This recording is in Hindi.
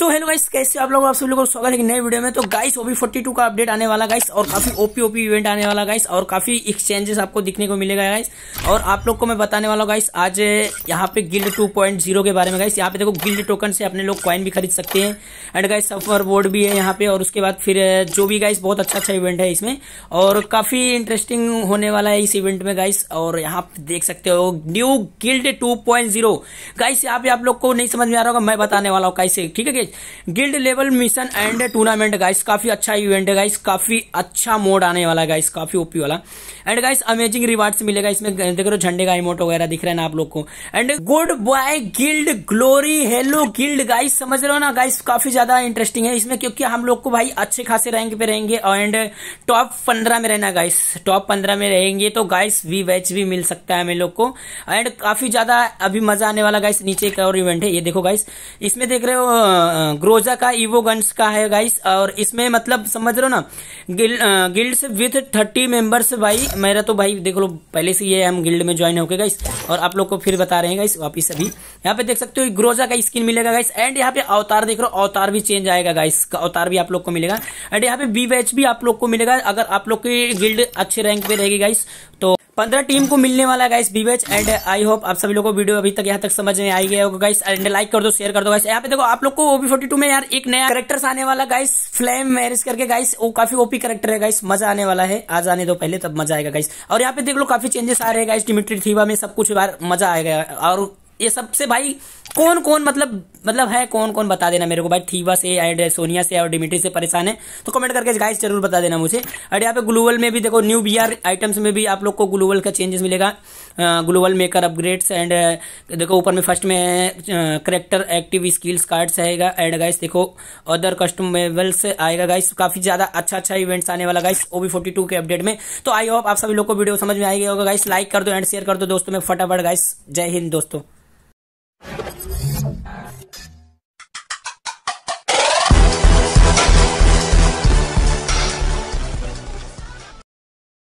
तो हेलो गाइस कैसे आप लोग आप सभी लोगों को स्वागत है नए वीडियो में तो गाइस ओबी फोर्टी टू का अपडेट आने वाला गाइस और काफी ओपी ओपी इवेंट आने वाला गाइस और काफी एक्सचेंजेस आपको दिखने को मिलेगा गाइस और आप लोग को मैं बताने वाला गाइस आज यहाँ पे गिल्ड 2.0 के बारे में गाइस यहाँ पे देखो गिल्ड टोकन से अपने लोग क्वाइन भी खरीद सकते हैं एंड गाइस सफर बोर्ड भी है यहाँ पे और उसके बाद फिर जो भी गाइस बहुत अच्छा अच्छा इवेंट है इसमें और काफी इंटरेस्टिंग होने वाला है इस इवेंट में गाइस और यहाँ पे देख सकते हो new guild two point zero guys यहाँ पे आप लोग को नहीं समझ में आ रहा होगा मैं बताने वाला हूँ गाइस ठीक है guild level mission and tournament guys काफी अच्छा इवेंट है गाइस काफी अच्छा मोड आने वाला है गाइस काफी ओपी वाला एंड गाइस अमेजिंग रिवार्ड्स मिलेगा इसमें देख रहे हो झंडे का इमोट वगैरह दिख रहे है ना आप लोग को and goodbye guild glory hello guild guys समझ रहे हो ना गाइस काफी ज्यादा इंटरेस्टिंग है इसमें क्योंकि हम लोग को भाई अच्छे खासे रैंक पे रहेंगे एंड टॉप पंद्रह में रहना गाइस टॉप पंद्रह में रहेंगे तो गाइस वी वैच भी मिल सकता है हमें लोग को एंड काफी ज्यादा अभी मजा आने वाला गाइस नीचे एक और इवेंट है ये देखो गाइस इसमें देख रहे हो ग्रोजा का इवो गन्स का है गाइस और इसमें मतलब समझ रहे हो ना गिल, गिल्ड्स विथ थर्टी मेंबर्स भाई मेरा तो भाई देख लो पहले से ये हम गिल्ड में ज्वाइन होके गाइस और आप लोग को फिर बता रहे हैं गाइस वापिस अभी यहाँ पे देख सकते हो ग्रोजा का स्किन मिलेगा गाइस एंड यहाँ पे अवतार देख रहे हो अवतार भी चेंज आएगा गाइस अवतार भी आप लोग को मिलेगा एंड यहाँ पे बी भी आप लोग को मिलेगा अगर आप लोग की गिल्ड अच्छे रैंक पे रहेगी गाइस तो पंद्रह टीम को मिलने वाला है गाइस बीवेच एंड आई होप आप सभी लोगों को वीडियो अभी तक यहाँ तक समझ में आई गया होगा गाइस एंड लाइक कर दो शेयर कर दो गाइस यहाँ पे देखो आप लोग को ओपी फोर्टी टू में यार एक नया करेक्टर्स आने वाला गाइस फ्लेम मैरिज करके गाइस वो काफी ओपी करेक्टर है गाइस मजा आने वाला है आज आने दो पहले तब मजा आएगा गाइस और यहाँ पे देख लो काफी चेंजेस आ रहे हैं गाइस डिमिट्री थीवा में सब कुछ बार मजा आएगा और ये सबसे भाई कौन कौन मतलब मतलब है कौन कौन बता देना मेरे को भाई थीवा से एंड सोनिया से और डिमिट्री से परेशान है तो कमेंट करके गाइस जरूर बता देना मुझे और यहाँ पे ग्लोबल में भी देखो न्यू बी आइटम्स में भी आप लोग को ग्लोबल का चेंजेस मिलेगा ग्लोबल मेकर अपग्रेड्स एंड देखो ऊपर में फर्स्ट में करेक्टर एक्टिव स्किल्स कार्ड्स आएगा एंड गाइस देखो अदर कस्टमेबल्स आएगा गाइस काफी ज्यादा अच्छा अच्छा इवेंट्स आने वाला गाइस ओबी फोर्टी के अपडेट में तो आई होप आप सभी लोग को वीडियो समझ में आएगा होगा गाइस लाइक कर दो एंड शेयर कर दो दोस्तों में फटाफट गाइस जय हिंद दोस्तों